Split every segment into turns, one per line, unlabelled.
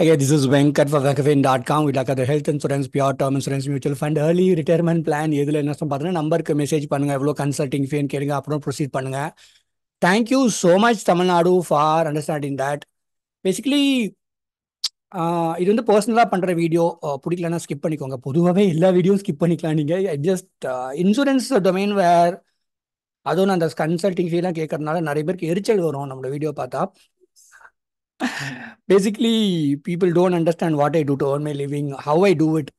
Again, this is Venkat for venkatfin.com. We talk about health insurance pure term insurance mutual fund early retirement plan எதில் என்ன பார்த்தீங்கன்னா நம்பருக்கு message பண்ணுங்கள் எவ்வளோ consulting ஃபீன் கேளுங்க அப்புறம் ப்ரொசீட் பண்ணுங்கள் you so much Tamil Nadu for understanding that basically இது வந்து பர்சனலாக பண்ணுற வீடியோ பிடிக்கலன்னா ஸ்கிப் பண்ணிக்கோங்க பொதுவாகவே எல்லா வீடியோ ஸ்கிப் பண்ணிக்கலாம் நீங்கள் ஜஸ்ட் இன்சூரன்ஸ் டொமைன் வேர் அதுவும் அந்த கன்சல்டிங் ஃபீலாம் கேட்கறதுனால நிறைய பேருக்கு எரிச்சல் வரும் நம்மளோட வீடியோ பார்த்தா basically people don't understand what I do to own my living how I do it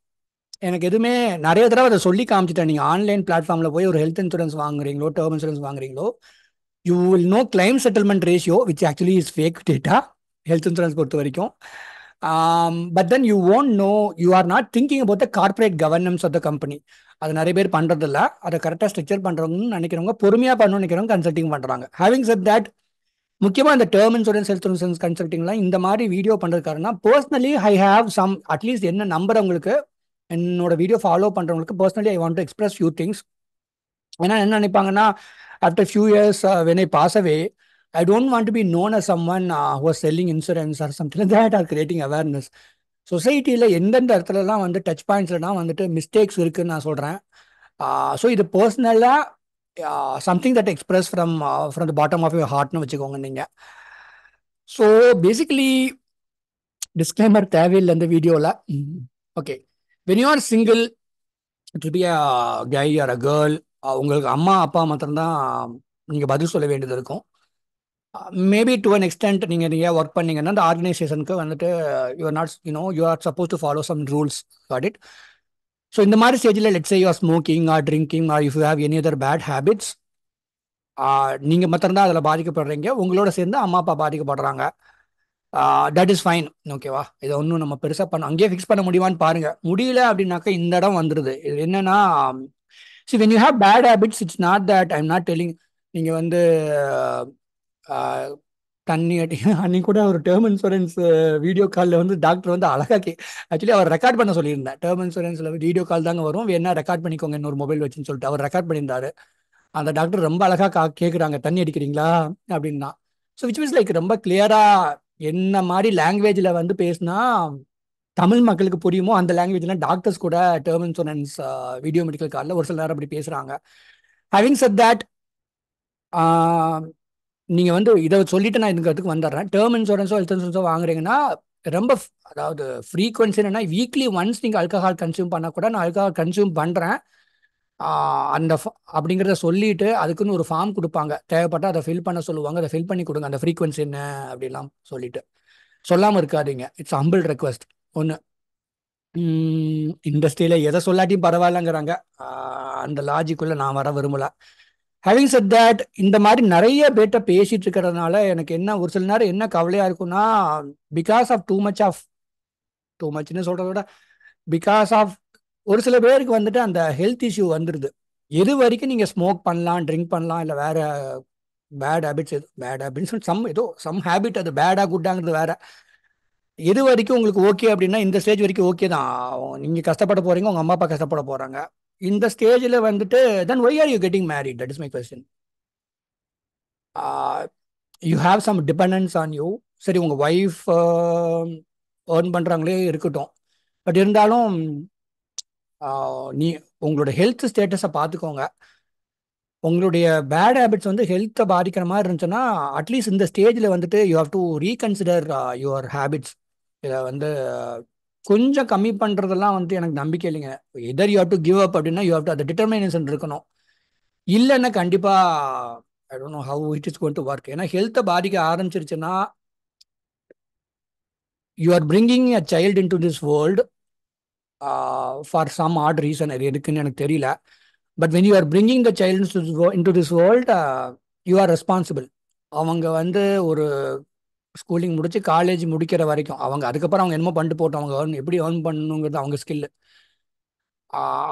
எனக்கு எதுவுமே நிறைய தடவை அதை சொல்லி காமிச்சிட்டேன் நீங்கள் ஆன்லைன் பிளாட்ஃபார்மில் போய் ஒரு ஹெல்த் இன்சூரன்ஸ் வாங்குறீங்களோ டேர்ம் இன்சூரன்ஸ் வாங்குறீங்களோ you will know claim settlement ratio which actually is fake data health insurance பொறுத்த வரைக்கும் but then you won't know you are not thinking about the corporate governance of the company அது நிறைய பேர் பண்ணுறதில்ல அதை கரெக்டாக structure பண்ணுறவங்கன்னு நினைக்கிறவங்க பொறுமையாக பண்ணணும்னு நினைக்கிறவங்க கன்சல்ட்டிங் பண்ணுறாங்க ஹேவிங் செட் தட் முக்கியமாக இந்த டேர்ம் இன்சூரன்ஸ் ஹெல்த் இன்சூரன்ஸ் கன்சல்டிங்லாம் இந்த மாதிரி வீடியோ பண்ணுறதுக்காருன்னா personally I have some at least என்ன நம்புறவங்களுக்கு என்னோட வீடியோ ஃபாலோ பண்ணுறவங்களுக்கு personally I want to express few things ஏன்னா என்ன நினைப்பாங்கன்னா after few years when I pass away I don't want to be known a someone whose selling insurance or something that are creating awareness சொசைட்டியில் எந்தெந்த இடத்துலலாம் வந்து touch பாயிண்ட்ஸ்லாம் வந்துட்டு mistakes இருக்குதுன்னு நான் சொல்கிறேன் ஸோ uh, இது பர்சனலாக something that express from from the bottom of your ஹார்ட்னு வச்சுக்கோங்க நீங்கள் ஸோ பேசிக்கலி டிஸ்க்ளைமர் தேவையில்லை அந்த வீடியோவில் okay when you are single it guy or a girl உங்களுக்கு அம்மா அப்பா மாத்திரம்தான் நீங்கள் பதில் சொல்ல வேண்டியது இருக்கும் மேபி டு அன் எக்ஸ்டென்ட் நீங்கள் நீங்கள் ஒர்க் பண்ணீங்கன்னா அந்த ஆர்கனைசேஷனுக்கு வந்துட்டு you are not you know you are suppose to follow some rules got it so இந்த மாதிரி ஸ்டேஜில் let's you are smoking or drinking or if you have any other bad habits நீங்கள் மாத்திரம்தான் அதில் பாதிக்கப்படுறீங்க உங்களோட சேர்ந்து அம்மா அப்பா பாதிக்கப்படுறாங்க தட் இஸ் ஃபைன் ஓகேவா இதை ஒன்றும் நம்ம பெருசாக பண்ண அங்கேயே ஃபிக்ஸ் பண்ண முடியுமான்னு பாருங்கள் முடியல அப்படின்னாக்கா இந்த இடம் வந்துடுது இது என்னென்னா see when you have bad habits it's not that I'm not telling நீங்கள் வந்து uh, தண்ணி அடி அன்னைக்கு கூட அவர் டேர்ம் இன்சூரன்ஸ் வீடியோ காலில் வந்து டாக்டர் வந்து அழகா கே ஆக்சுவலி அவர் ரெக்கார்ட் பண்ண சொல்லியிருந்தேன் டேர்ம் இன்சூரன்ஸில் வீடியோ கால் தாங்க வரும் என்ன ரெக்கார்ட் பண்ணிக்கோங்க இன்னொரு மொபைல் வச்சுன்னு சொல்லிட்டு அவர் ரெக்கார்ட் பண்ணியிருந்தாரு அந்த டாக்டர் ரொம்ப அழகா கா கேட்குறாங்க தண்ணி அடிக்கிறீங்களா அப்படின்னா ஸோ விச் மீன்ஸ் லைக் ரொம்ப கிளியரா என்ன மாதிரி லாங்குவேஜில் வந்து பேசினா தமிழ் மக்களுக்கு புரியுமோ அந்த லாங்குவேஜ்ல டாக்டர்ஸ் கூட டேர்ம் இன்சூரன்ஸ் வீடியோ மெடிக்கல் கார்டில் ஒரு சில நேரம் அப்படி பேசுகிறாங்க ஹவிங் செட் தேட் நீங்கள் வந்து இதை சொல்லிட்டு நான் இதுங்கிறதுக்கு வந்துடுறேன் டேர்ம் இன்சூரன்ஸோ ஹெல்த் இன்சூரன்ஸோ வாங்குறீங்கன்னா ரொம்ப அதாவது ஃப்ரீக்வன்சி என்னன்னா வீக்லி ஒன்ஸ் நீங்கள் அல்கஹால் கன்சியூம் பண்ண கூட நான் அல்கஹால் கன்சியூம் பண்ணுறேன் அந்த அப்படிங்கிறத சொல்லிட்டு அதுக்குன்னு ஒரு ஃபார்ம் கொடுப்பாங்க தேவைப்பட்டால் அதை ஃபில் பண்ண சொல்லுவாங்க அதை ஃபில் பண்ணி கொடுங்க அந்த ஃப்ரீக்வன்சி என்ன அப்படிலாம் சொல்லிட்டு சொல்லாமல் இருக்காதீங்க இட்ஸ் அம்பிள் ரெக்வஸ்ட் ஒன்று இண்டஸ்ட்ரியில் எதை சொல்லாட்டியும் பரவாயில்லங்கிறாங்க அந்த லாஜிக்குள்ளே நான் வர விரும்பலை ஹேவிங் செட் தேட் இந்த மாதிரி நிறைய பேர்கிட்ட பேசிட்டு இருக்கிறதுனால எனக்கு என்ன ஒரு சில நேரம் என்ன கவலையா இருக்குன்னா because of too much of too மச்னு சொல்றத விட பிகாஸ் ஆஃப் ஒரு சில பேருக்கு வந்துட்டு அந்த ஹெல்த் இஷ்யூ வந்துடுது எது வரைக்கும் நீங்கள் ஸ்மோக் பண்ணலாம் ட்ரிங்க் பண்ணலாம் இல்லை வேற பேட் ஹேபிட்ஸ் எது பேட் ஹேபிட்ஸ் சம் ஏதோ சம் ஹேபிட் அது பேடா குட்டாங்கிறது வேற எது வரைக்கும் உங்களுக்கு ஓகே அப்படின்னா இந்த ஸ்டேஜ் வரைக்கும் ஓகே தான் நீங்கள் கஷ்டப்பட போறீங்க உங்கள் அம்மா அப்பா கஷ்டப்பட போகிறாங்க இந்த ஸ்டேஜில் வந்துட்டு then why are you getting married that is my question you have some dependence on you சரி உங்கள் ஒய்ஃப் ஏர்ன் uh, பண்ணுறாங்களே இருக்கட்டும் பட் இருந்தாலும் uh, நீ உங்களோட ஹெல்த் ஸ்டேட்டஸை பார்த்துக்கோங்க உங்களுடைய பேட் ஹேபிட்ஸ் வந்து ஹெல்த்தை பாதிக்கிற மாதிரி இருந்துச்சுன்னா அட்லீஸ்ட் இந்த ஸ்டேஜில் வந்துட்டு you have to reconsider your habits இதை வந்து கொஞ்சம் கம்மி பண்ணுறதெல்லாம் வந்து எனக்கு நம்பிக்கை இல்லைங்க either you have to give up அப்படின்னா யூ ஹவ் டு அந்த டிட்டர்மினேஷன் இருக்கணும் இல்லைன்னா கண்டிப்பாக I don't know how it is gonna to work ஏன்னா ஹெல்த்தை பாதிக்க ஆரம்பிச்சிருச்சுன்னா you are bringing a child into this world for some odd reason அது எதுக்குன்னு எனக்கு தெரியல but when you are bringing the child into this world you are responsible அவங்க வந்து ஒரு ஸ்கூலிங் முடிச்சு காலேஜ் முடிக்கிற வரைக்கும் அவங்க அதுக்கப்புறம் அவங்க என்னமோ பண்ணிட்டு போட்டோம் அவங்க எப்படி ஏர்ன் பண்ணணுங்கிறது அவங்க ஸ்கில்லு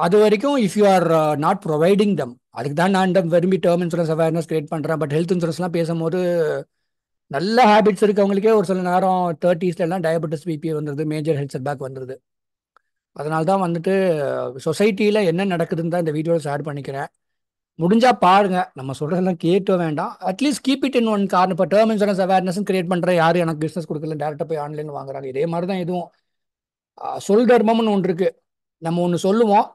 அது வரைக்கும் if you are not providing them அதுக்கு தான் நான் இந்த விரும்பி டேர்ம் இன்சூரன்ஸ் அவேர்னஸ் கிரியேட் பண்ணுறேன் பட் ஹெல்த் இன்சூரன்ஸ்லாம் பேசும்போது நல்ல ஹேபிட்ஸ் இருக்கவங்களுக்கே ஒரு சில நேரம் தேர்ட்டிஸ்ல எல்லாம் டயபெட்டிஸ் பிபி வந்துருது மேஜர் ஹெல்த் பேக் வந்துருது அதனால தான் வந்துட்டு சொசைட்டியில் uh, என்ன நடக்குதுன்னு தான் இந்த வீடியோவில் ஷேர் பண்ணிக்கிறேன் முடிஞ்சா பாருங்க நம்ம சொல்றதெல்லாம் கேட்க வேண்டாம் at least keep it in one காரணம் இப்போ டேர்ம் இன்சூரன்ஸ் அவேர்னஸ் கிரியேட் பண்ற யாரும் எனக்கு பிசினஸ் கொடுக்கல டேரக்டா போய் ஆன்லைன் வாங்குறாங்க இதே மாதிரி தான் எதுவும் சொல் தர்மம்னு ஒன்று இருக்கு நம்ம ஒன்று சொல்லுவோம்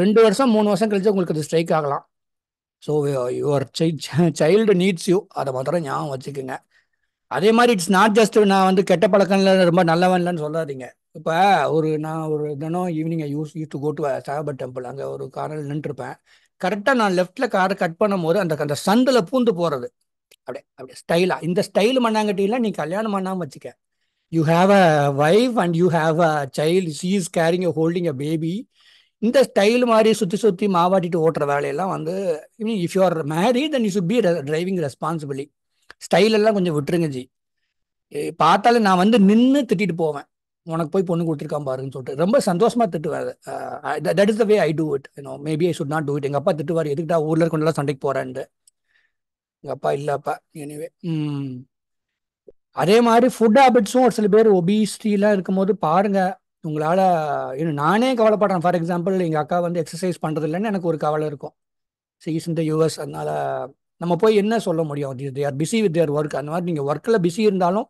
ரெண்டு வருஷம் மூணு வருஷம் கழிச்சு உங்களுக்கு அது ஸ்ட்ரைக் ஆகலாம் so your child needs you அதை மாத்திரம் ஞாபகம் வச்சுக்கோங்க அதே மாதிரி இட்ஸ் நாட் ஜஸ்ட் நான் வந்து கெட்ட பழக்கம் இல்லை ரொம்ப நல்லவன் இல்லைன்னு சொல்லாதீங்க இப்போ ஒரு நான் ஒரு தினம் evening I use use to go to சாகபர் டெம்பிள் அங்கே ஒரு காரில் நின்றுருப்பேன் கரெக்டாக நான் லெஃப்டில் காரை கட் பண்ணும்போது அந்த அந்த சந்தில் பூந்து போகிறது அப்படியே அப்படியே ஸ்டைலாக இந்த ஸ்டைல் மண்ணாங்கட்டிலாம் நீ கல்யாணம் பண்ணாமல் வச்சுக்க you have a wife and you have a child she is carrying a holding a baby இந்த ஸ்டைல் மாதிரி சுற்றி சுற்றி மாவாட்டிட்டு ஓட்டுற வேலையெல்லாம் வந்து if you are marry then you should be driving responsibly ஸ்டைலெல்லாம் கொஞ்சம் விட்டுருங்க ஜி பார்த்தாலும் நான் வந்து நின்று திட்டிட்டு போவேன் உனக்கு போய் பொண்ணு கொடுத்துருக்கான் பாருன்னு சொல்லிட்டு ரொம்ப சந்தோஷமா திட்டுவார் that is the way I do it you know maybe I should not do it எங்கள் அப்பா திட்டுவார் எதுக்கிட்டா ஊரில் கொண்டெல்லாம் சண்டைக்கு போகிறேன்ட்டு எங்கள் அப்பா இல்லைப்பா எனிவே அதே மாதிரி ஃபுட் ஹேபிட்ஸும் ஒரு சில பேர் ஒபிசிட்டிலாம் இருக்கும்போது பாருங்க உங்களால் இன்னும் நானே கவலைப்படுறேன் ஃபார் எக்ஸாம்பிள் எங்கள் அக்கா வந்து எக்ஸசைஸ் பண்ணுறது இல்லைன்னு எனக்கு ஒரு கவலை இருக்கும் சீஸ் இந்த யூஎஸ் அதனால் நம்ம போய் என்ன சொல்ல முடியும் they are busy with their work அந்த மாதிரி நீங்கள் ஒர்க்கில் பிஸி இருந்தாலும்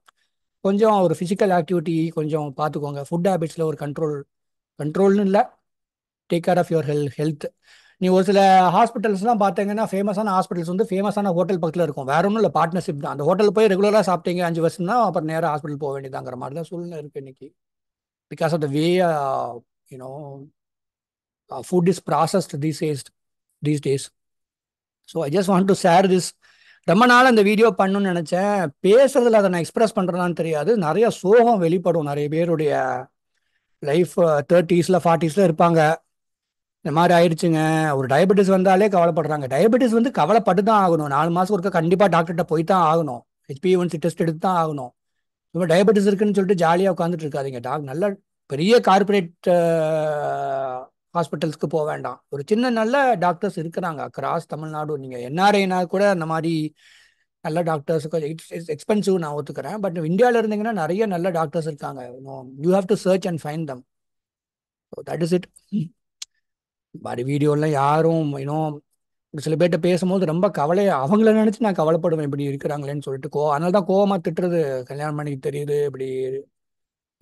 கொஞ்சம் ஒரு ஃபிசிக்கல் ஆக்டிவிட்டி கொஞ்சம் பார்த்துக்கோங்க ஃபுட் ஹேபிட்ஸில் ஒரு கண்ட்ரோல் கண்ட்ரோல்னு இல்லை take care of your hel health நீ ஒரு சில ஹாஸ்பிட்டல்ஸ்லாம் பார்த்தீங்கன்னா ஃபேமஸான ஹாஸ்பிட்டல்ஸ் வந்து ஃபேமஸான ஹோட்டல் பக்கத்தில் இருக்கும் வேற ஒன்றும் இல்லை பார்ட்னர்ஷிப் தான் அந்த ஹோட்டல் போய் ரெகுலராக சாப்பிட்டீங்க அஞ்சு வருஷம்னா அப்புறம் நேராக ஹாஸ்பிட்டல் போக வேண்டியதாங்கிற மாதிரி தான் சூழ்நிலை இருக்குது இன்னைக்கு because of the way you know food is processed these days these days so I just want to share this ரொம்ப நாள் அந்த வீடியோ பண்ணணும்னு நினச்சேன் பேசுறதுல அதை நான் எக்ஸ்பிரஸ் பண்ணுறேன்னு தெரியாது நிறைய சோகம் வெளிப்படும் நிறைய பேருடைய லைஃப் தேர்ட்டிஸில் ஃபார்ட்டிஸில் இருப்பாங்க இந்த மாதிரி ஆயிடுச்சுங்க ஒரு டயபெட்டிஸ் வந்தாலே கவலைப்படுறாங்க டயபெட்டிஸ் வந்து கவலைப்பட்டு தான் ஆகணும் நாலு மாதம் ஒருக்க கண்டிப்பாக டாக்டர்கிட்ட போய் தான் ஆகணும் ஹெச்பி சி டெஸ்ட் எடுத்து தான் ஆகணும் இப்போ டயபெட்டிஸ் இருக்குன்னு சொல்லிட்டு ஜாலியாக உட்காந்துட்டு இருக்காதிங்க டாக் நல்ல பெரிய கார்பரேட் ஹாஸ்பிட்டல்ஸ்க்கு போக வேண்டாம் ஒரு சின்ன நல்ல டாக்டர்ஸ் இருக்கிறாங்க அக்ராஸ் தமிழ்நாடு நீங்கள் என்ஆர்ஐனா கூட அந்த மாதிரி நல்ல டாக்டர்ஸ் இட்ஸ் இட்ஸ் எக்ஸ்பென்சிவ் நான் ஒத்துக்கிறேன் பட் இந்தியாவில் இருந்தீங்கன்னா நிறைய நல்ல டாக்டர்ஸ் இருக்காங்க you have to search and find them so that is it மாதிரி வீடியோலாம் யாரும் இன்னும் சில பேர்கிட்ட பேசும்போது ரொம்ப கவலை அவங்கள நினச்சி நான் கவலைப்படுவேன் இப்படி இருக்கிறாங்களேன்னு சொல்லிட்டு கோ அதனால தான் கோவமாக திட்டுறது கல்யாணம் பண்ணி தெரியுது இப்படி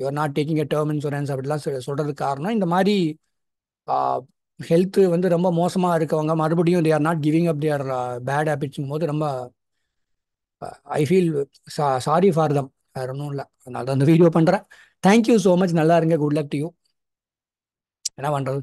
you are not taking a term insurance அப்படிலாம் சொல்கிறதுக்கு காரணம் இந்த மாதிரி ஹெல்த்து வந்து ரொம்ப மோசமாக இருக்கவங்க மறுபடியும் they are not giving up their bad ஹேபிட்ஸும் போது ரொம்ப I feel so sorry for them வேற ஒன்றும் இல்லை அதனால தான் இந்த வீடியோ பண்ணுறேன் தேங்க்யூ ஸோ மச் நல்லா இருங்க குட் லக் டு யூ என்ன பண்ணுறது